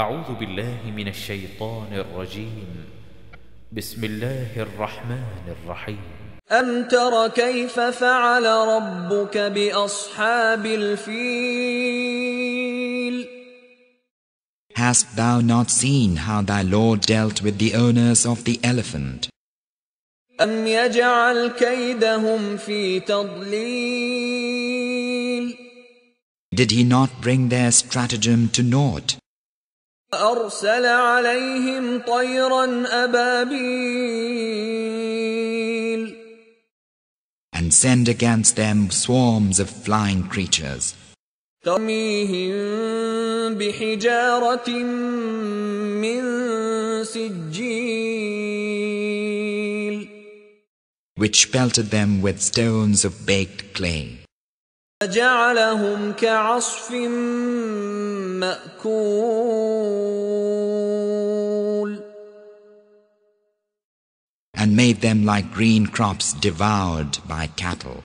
أعوذ بالله من الشيطان الرجيم بسم الله الرحمن الرحيم أم تر كيف فعل ربك بأصحاب الفيل Hast thou not seen how thy Lord dealt with the owners of the elephant? أم يجعل كيدهم في تضليل Did he not bring their stratagem to naught? أرسل عليهم طيرا أبابيل And send against them swarms of flying creatures ترميهم بحجارة من سجيل which pelted them with stones of baked clay فجعلهم كعصف مأكول and made them like green crops devoured by cattle.